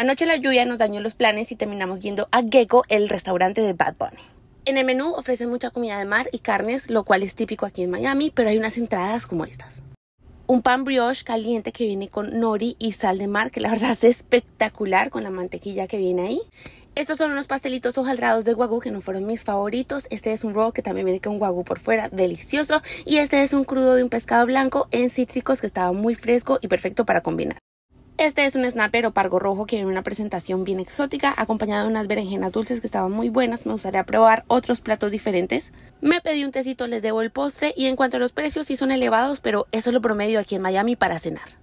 Anoche la lluvia nos dañó los planes y terminamos yendo a Gecko, el restaurante de Bad Bunny. En el menú ofrecen mucha comida de mar y carnes, lo cual es típico aquí en Miami, pero hay unas entradas como estas. Un pan brioche caliente que viene con nori y sal de mar, que la verdad es espectacular con la mantequilla que viene ahí. Estos son unos pastelitos hojaldrados de guagú que no fueron mis favoritos. Este es un roll que también viene con guagú por fuera, delicioso. Y este es un crudo de un pescado blanco en cítricos que estaba muy fresco y perfecto para combinar. Este es un snapper o pargo rojo que viene una presentación bien exótica, acompañado de unas berenjenas dulces que estaban muy buenas. Me gustaría probar otros platos diferentes. Me pedí un tecito, les debo el postre y en cuanto a los precios sí son elevados, pero eso es lo promedio aquí en Miami para cenar.